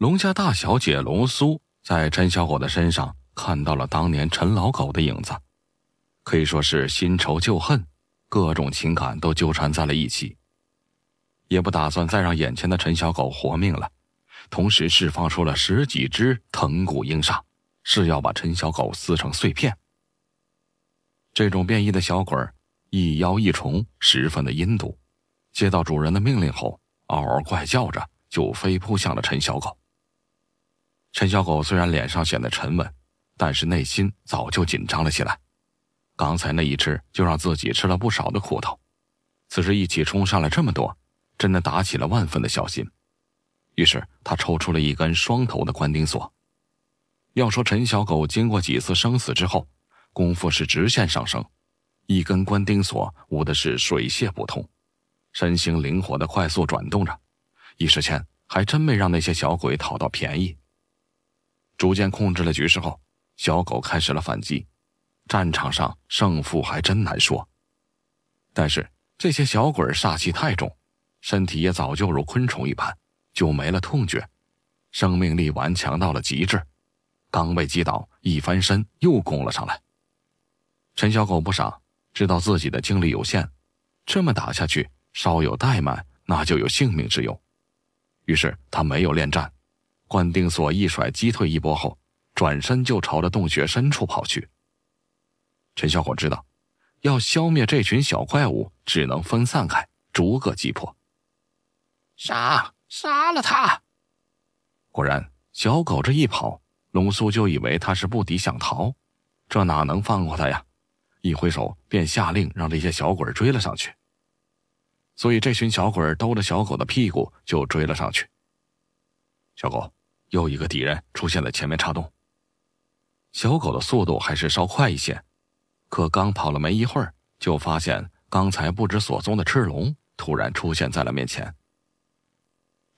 龙家大小姐龙苏在陈小狗的身上看到了当年陈老狗的影子，可以说是新仇旧恨，各种情感都纠缠在了一起。也不打算再让眼前的陈小狗活命了，同时释放出了十几只藤骨鹰煞，誓要把陈小狗撕成碎片。这种变异的小鬼儿，一妖一虫，十分的阴毒。接到主人的命令后，嗷嗷怪叫着就飞扑向了陈小狗。陈小狗虽然脸上显得沉稳，但是内心早就紧张了起来。刚才那一吃就让自己吃了不少的苦头，此时一起冲上来这么多，真的打起了万分的小心。于是他抽出了一根双头的关钉锁。要说陈小狗经过几次生死之后，功夫是直线上升。一根关钉锁舞的是水泄不通，身形灵活的快速转动着，一时间还真没让那些小鬼讨到便宜。逐渐控制了局势后，小狗开始了反击。战场上胜负还真难说。但是这些小鬼煞气太重，身体也早就如昆虫一般，就没了痛觉，生命力顽强到了极致。刚被击倒，一翻身又攻了上来。陈小狗不傻，知道自己的精力有限，这么打下去，稍有怠慢，那就有性命之忧。于是他没有恋战。关定锁一甩，击退一波后，转身就朝着洞穴深处跑去。陈小狗知道，要消灭这群小怪物，只能分散开，逐个击破。杀！杀了他！果然，小狗这一跑，龙苏就以为他是不敌想逃，这哪能放过他呀？一挥手便下令让这些小鬼追了上去。所以，这群小鬼兜着小狗的屁股就追了上去。小狗。又一个敌人出现在前面插洞，小狗的速度还是稍快一些，可刚跑了没一会儿，就发现刚才不知所踪的赤龙突然出现在了面前。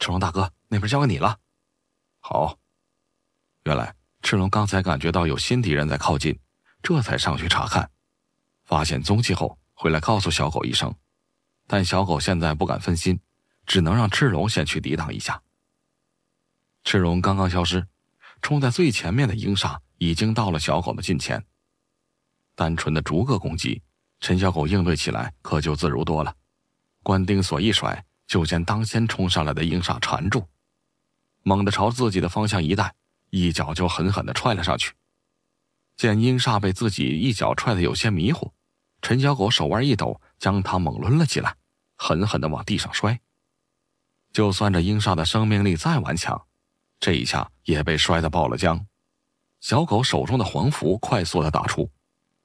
赤龙大哥，那边交给你了。好，原来赤龙刚才感觉到有新敌人在靠近，这才上去查看，发现踪迹后回来告诉小狗一声，但小狗现在不敢分心，只能让赤龙先去抵挡一下。赤荣刚刚消失，冲在最前面的鹰煞已经到了小狗的近前。单纯的逐个攻击，陈小狗应对起来可就自如多了。关丁锁一甩，就将当先冲上来的鹰煞缠住，猛地朝自己的方向一带，一脚就狠狠的踹了上去。见鹰煞被自己一脚踹的有些迷糊，陈小狗手腕一抖，将他猛抡了起来，狠狠的往地上摔。就算这鹰煞的生命力再顽强，这一下也被摔得爆了浆，小狗手中的黄符快速的打出，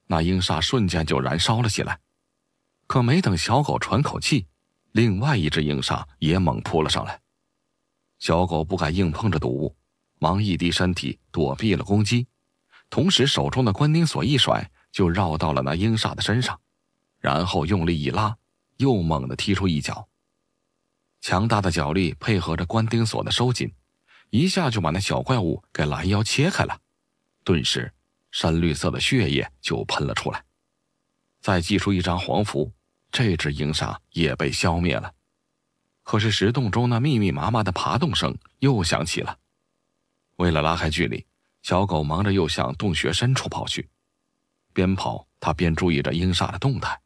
那鹰煞瞬间就燃烧了起来。可没等小狗喘口气，另外一只鹰煞也猛扑了上来。小狗不敢硬碰着毒物，忙一低身体躲避了攻击，同时手中的关丁锁一甩就绕到了那鹰煞的身上，然后用力一拉，又猛地踢出一脚。强大的脚力配合着关丁锁的收紧。一下就把那小怪物给拦腰切开了，顿时深绿色的血液就喷了出来。再祭出一张黄符，这只鹰煞也被消灭了。可是石洞中那密密麻麻的爬动声又响起了。为了拉开距离，小狗忙着又向洞穴深处跑去。边跑他边注意着鹰煞的动态。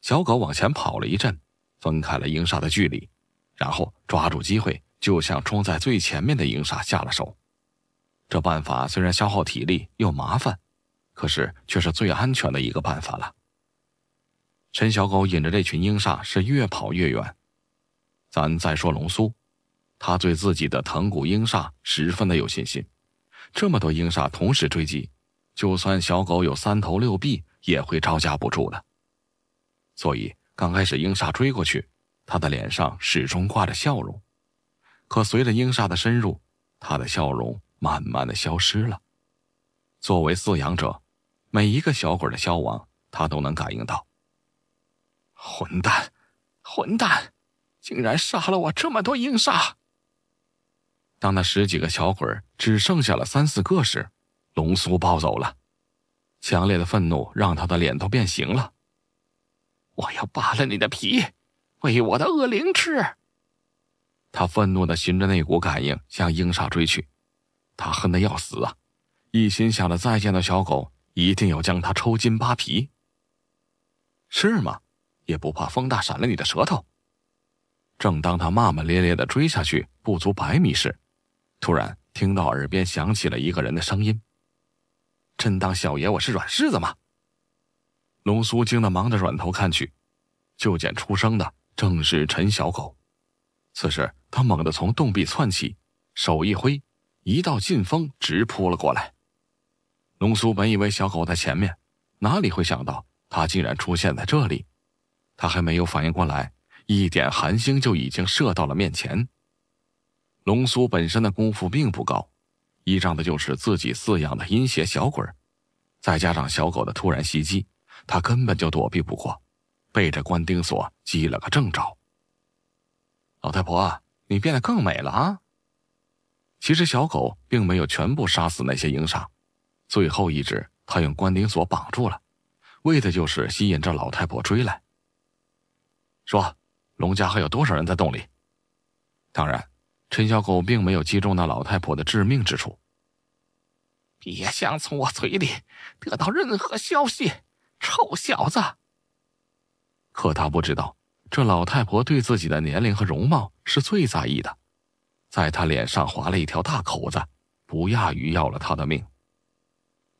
小狗往前跑了一阵，分开了鹰煞的距离，然后抓住机会。就向冲在最前面的鹰煞下了手。这办法虽然消耗体力又麻烦，可是却是最安全的一个办法了。陈小狗引着这群鹰煞是越跑越远。咱再说龙苏，他对自己的藤骨鹰煞十分的有信心。这么多鹰煞同时追击，就算小狗有三头六臂也会招架不住的。所以刚开始鹰煞追过去，他的脸上始终挂着笑容。可随着鹰煞的深入，他的笑容慢慢的消失了。作为饲养者，每一个小鬼的消亡，他都能感应到。混蛋，混蛋，竟然杀了我这么多鹰煞！当那十几个小鬼只剩下了三四个时，龙苏暴走了，强烈的愤怒让他的脸都变形了。我要扒了你的皮，喂我的恶灵吃！他愤怒的循着那股感应向鹰煞追去，他恨得要死啊！一心想着再见到小狗，一定要将它抽筋扒皮。是吗？也不怕风大闪了你的舌头？正当他骂骂咧咧的追下去不足百米时，突然听到耳边响起了一个人的声音：“真当小爷我是软柿子吗？”龙苏惊得忙着转头看去，就见出声的正是陈小狗。此时，他猛地从洞壁窜起，手一挥，一道劲风直扑了过来。龙苏本以为小狗在前面，哪里会想到他竟然出现在这里？他还没有反应过来，一点寒星就已经射到了面前。龙苏本身的功夫并不高，依仗的就是自己饲养的阴邪小鬼再加上小狗的突然袭击，他根本就躲避不过，被这关丁锁击了个正着。老太婆，你变得更美了啊！其实小狗并没有全部杀死那些鹰煞，最后一只他用关顶锁绑住了，为的就是吸引这老太婆追来。说，龙家还有多少人在洞里？当然，陈小狗并没有击中那老太婆的致命之处。别想从我嘴里得到任何消息，臭小子！可他不知道。这老太婆对自己的年龄和容貌是最在意的，在她脸上划了一条大口子，不亚于要了她的命。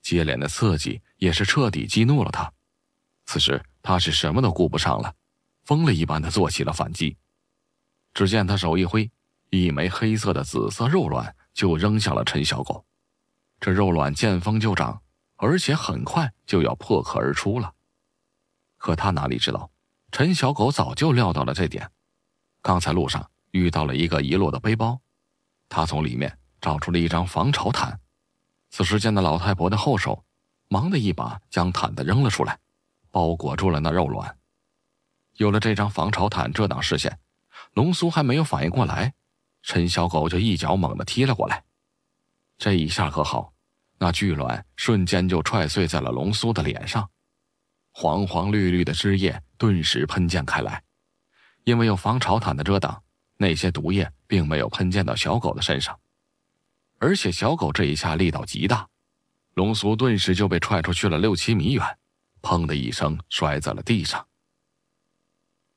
接连的刺激也是彻底激怒了她，此时她是什么都顾不上了，疯了一般的做起了反击。只见他手一挥，一枚黑色的紫色肉卵就扔向了陈小狗。这肉卵见风就长，而且很快就要破壳而出了。可他哪里知道？陈小狗早就料到了这点，刚才路上遇到了一个遗落的背包，他从里面找出了一张防潮毯。此时见到老太婆的后手，忙的一把将毯子扔了出来，包裹住了那肉卵。有了这张防潮毯遮挡视线，龙苏还没有反应过来，陈小狗就一脚猛地踢了过来。这一下可好，那巨卵瞬间就踹碎在了龙苏的脸上。黄黄绿绿的汁液顿时喷溅开来，因为有防潮毯的遮挡，那些毒液并没有喷溅到小狗的身上。而且小狗这一下力道极大，龙苏顿时就被踹出去了六七米远，砰的一声摔在了地上。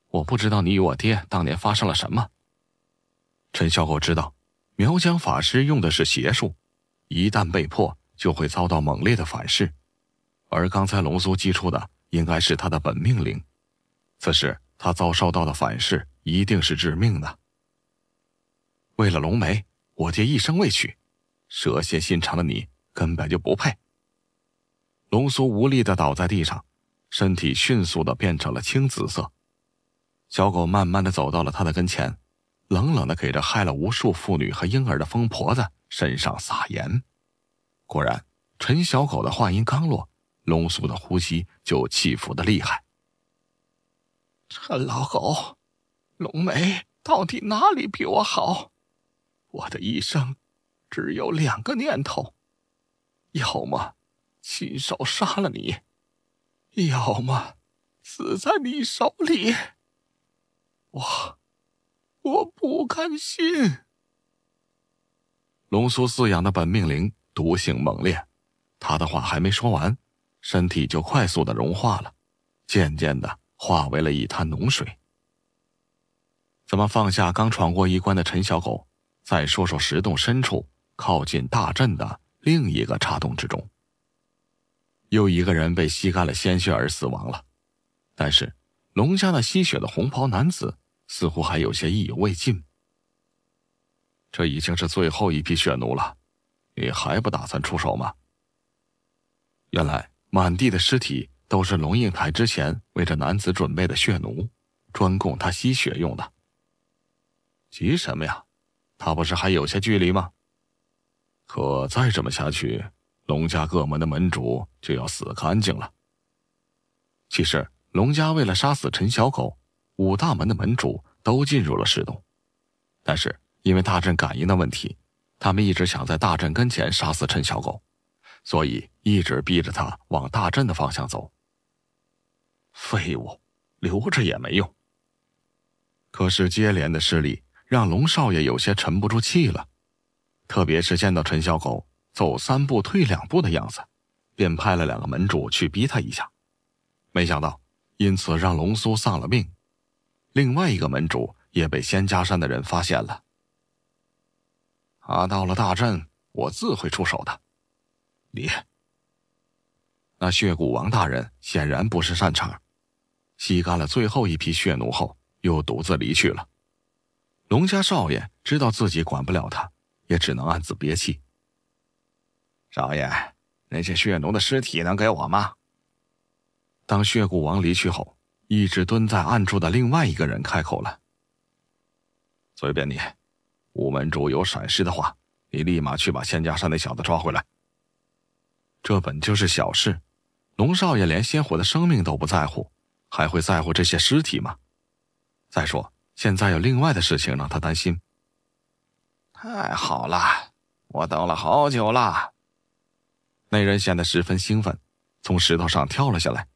我不知道你与我爹当年发生了什么。陈小狗知道，苗疆法师用的是邪术，一旦被破就会遭到猛烈的反噬，而刚才龙苏击出的。应该是他的本命灵，此时他遭受到的反噬一定是致命的。为了龙梅，我爹一生未娶，蛇蝎心肠的你根本就不配。龙苏无力的倒在地上，身体迅速的变成了青紫色。小狗慢慢的走到了他的跟前，冷冷的给这害了无数妇女和婴儿的疯婆子身上撒盐。果然，陈小狗的话音刚落。龙苏的呼吸就起伏的厉害。陈老狗，龙梅到底哪里比我好？我的一生只有两个念头：要么亲手杀了你，要么死在你手里。我，我不甘心。龙苏饲养的本命灵毒性猛烈，他的话还没说完。身体就快速的融化了，渐渐的化为了一滩脓水。咱们放下刚闯过一关的陈小狗，再说说石洞深处靠近大阵的另一个岔洞之中，又一个人被吸干了鲜血而死亡了。但是，龙虾那吸血的红袍男子似乎还有些意犹未尽。这已经是最后一批血奴了，你还不打算出手吗？原来。满地的尸体都是龙应台之前为这男子准备的血奴，专供他吸血用的。急什么呀？他不是还有些距离吗？可再这么下去，龙家各门的门主就要死干净了。其实，龙家为了杀死陈小狗，五大门的门主都进入了石洞，但是因为大阵感应的问题，他们一直想在大阵跟前杀死陈小狗。所以一直逼着他往大阵的方向走。废物，留着也没用。可是接连的失利让龙少爷有些沉不住气了，特别是见到陈小狗走三步退两步的样子，便派了两个门主去逼他一下，没想到因此让龙苏丧了命，另外一个门主也被仙家山的人发现了。他到了大阵，我自会出手的。你，那血骨王大人显然不是善茬，吸干了最后一批血奴后，又独自离去了。龙家少爷知道自己管不了他，也只能暗自憋气。少爷，那些血奴的尸体能给我吗？当血骨王离去后，一直蹲在暗处的另外一个人开口了：“随便你，吴门主有闪失的话，你立马去把仙家山那小子抓回来。”这本就是小事，龙少爷连鲜活的生命都不在乎，还会在乎这些尸体吗？再说，现在有另外的事情让他担心。太好了，我等了好久了。那人显得十分兴奋，从石头上跳了下来，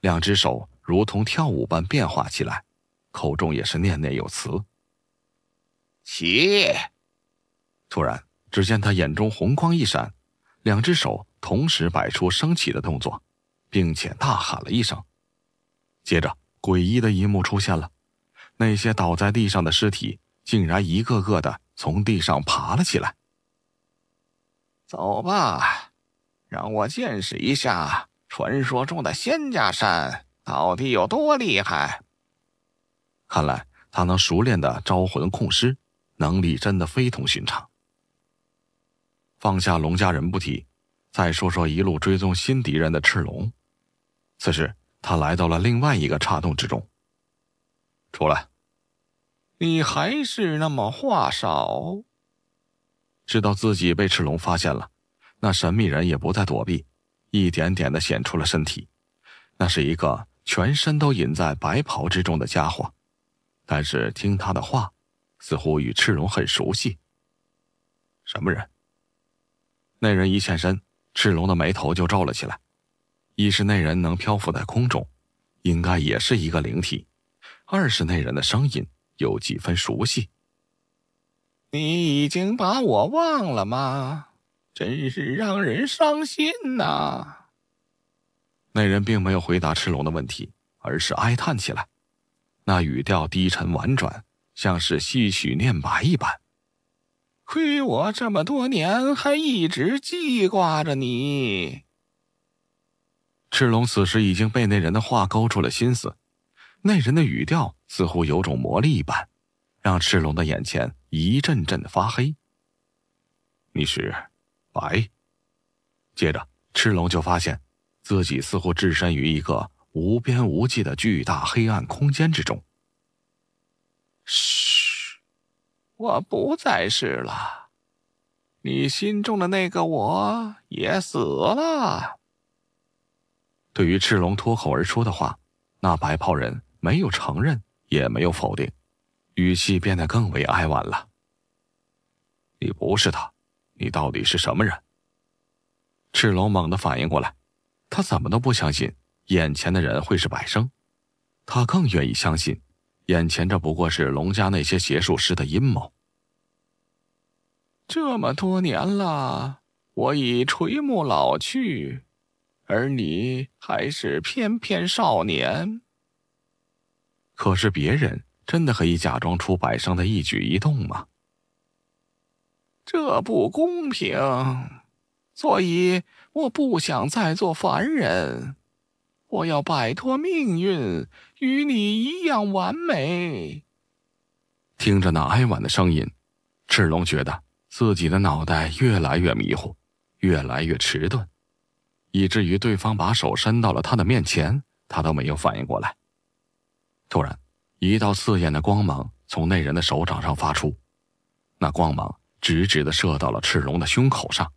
两只手如同跳舞般变化起来，口中也是念念有词。起！突然，只见他眼中红光一闪，两只手。同时摆出生起的动作，并且大喊了一声，接着诡异的一幕出现了：那些倒在地上的尸体竟然一个个的从地上爬了起来。走吧，让我见识一下传说中的仙家山到底有多厉害。看来他能熟练的招魂控尸，能力真的非同寻常。放下龙家人不提。再说说一路追踪新敌人的赤龙，此时他来到了另外一个岔洞之中。出来，你还是那么话少。知道自己被赤龙发现了，那神秘人也不再躲避，一点点的显出了身体。那是一个全身都隐在白袍之中的家伙，但是听他的话，似乎与赤龙很熟悉。什么人？那人一现身。赤龙的眉头就皱了起来，一是那人能漂浮在空中，应该也是一个灵体；二是那人的声音有几分熟悉。你已经把我忘了吗？真是让人伤心呐。那人并没有回答赤龙的问题，而是哀叹起来，那语调低沉婉转，像是细许念白一般。亏我这么多年还一直记挂着你。赤龙此时已经被那人的话勾住了心思，那人的语调似乎有种魔力一般，让赤龙的眼前一阵阵的发黑。你是白，接着赤龙就发现，自己似乎置身于一个无边无际的巨大黑暗空间之中。嘘。我不再是了，你心中的那个我也死了。对于赤龙脱口而出的话，那白袍人没有承认，也没有否定，语气变得更为哀婉了。你不是他，你到底是什么人？赤龙猛地反应过来，他怎么都不相信眼前的人会是百生，他更愿意相信。眼前这不过是龙家那些邪术师的阴谋。这么多年了，我已垂暮老去，而你还是翩翩少年。可是别人真的可以假装出百生的一举一动吗？这不公平，所以我不想再做凡人。我要摆脱命运，与你一样完美。听着那哀婉的声音，赤龙觉得自己的脑袋越来越迷糊，越来越迟钝，以至于对方把手伸到了他的面前，他都没有反应过来。突然，一道刺眼的光芒从那人的手掌上发出，那光芒直直的射到了赤龙的胸口上，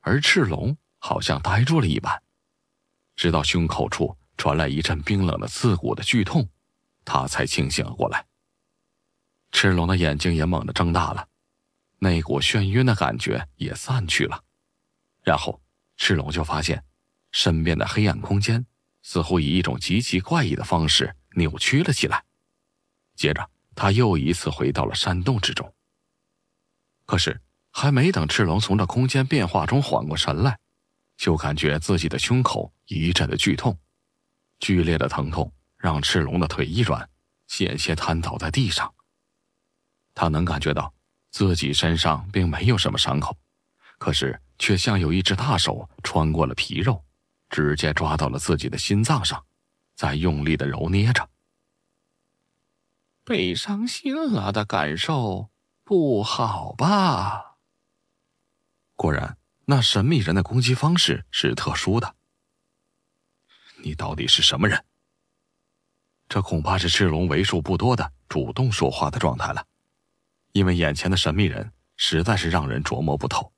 而赤龙好像呆住了一般。直到胸口处传来一阵冰冷的刺骨的剧痛，他才清醒了过来。赤龙的眼睛也猛地睁大了，那股眩晕的感觉也散去了。然后赤龙就发现，身边的黑暗空间似乎以一种极其怪异的方式扭曲了起来。接着，他又一次回到了山洞之中。可是，还没等赤龙从这空间变化中缓过神来。就感觉自己的胸口一阵的剧痛，剧烈的疼痛让赤龙的腿一软，险些瘫倒在地上。他能感觉到自己身上并没有什么伤口，可是却像有一只大手穿过了皮肉，直接抓到了自己的心脏上，在用力的揉捏着。被伤心了的感受不好吧？果然。那神秘人的攻击方式是特殊的。你到底是什么人？这恐怕是赤龙为数不多的主动说话的状态了，因为眼前的神秘人实在是让人琢磨不透。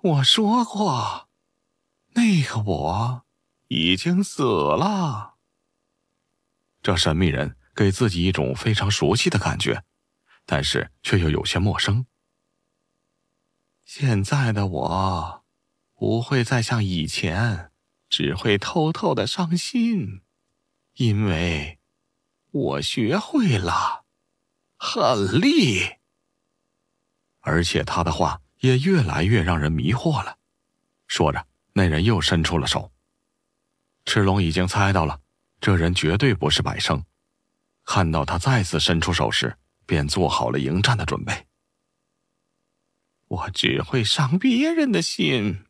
我说过，那个我已经死了。这神秘人给自己一种非常熟悉的感觉，但是却又有些陌生。现在的我不会再像以前，只会偷偷的伤心，因为，我学会了狠力。而且他的话也越来越让人迷惑了。说着，那人又伸出了手。赤龙已经猜到了，这人绝对不是百生。看到他再次伸出手时，便做好了迎战的准备。我只会伤别人的心，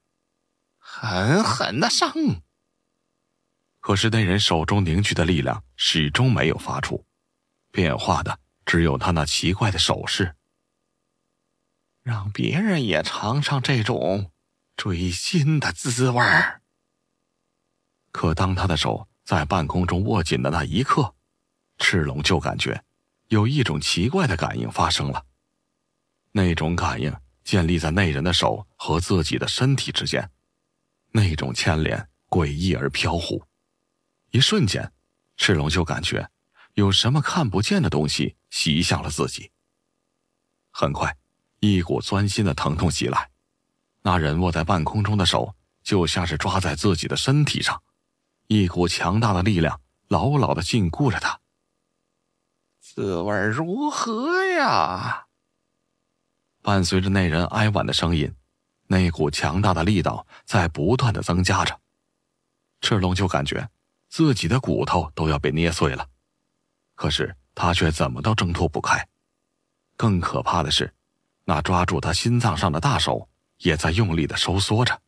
狠狠的伤。可是那人手中凝聚的力量始终没有发出，变化的只有他那奇怪的手势。让别人也尝尝这种追心的滋味儿。可当他的手在半空中握紧的那一刻，赤龙就感觉有一种奇怪的感应发生了，那种感应。建立在那人的手和自己的身体之间，那种牵连诡异而飘忽。一瞬间，赤龙就感觉有什么看不见的东西袭向了自己。很快，一股钻心的疼痛袭来，那人握在半空中的手就像是抓在自己的身体上，一股强大的力量牢牢的禁锢着他。滋味如何呀？伴随着那人哀婉的声音，那股强大的力道在不断的增加着，赤龙就感觉自己的骨头都要被捏碎了，可是他却怎么都挣脱不开。更可怕的是，那抓住他心脏上的大手也在用力的收缩着。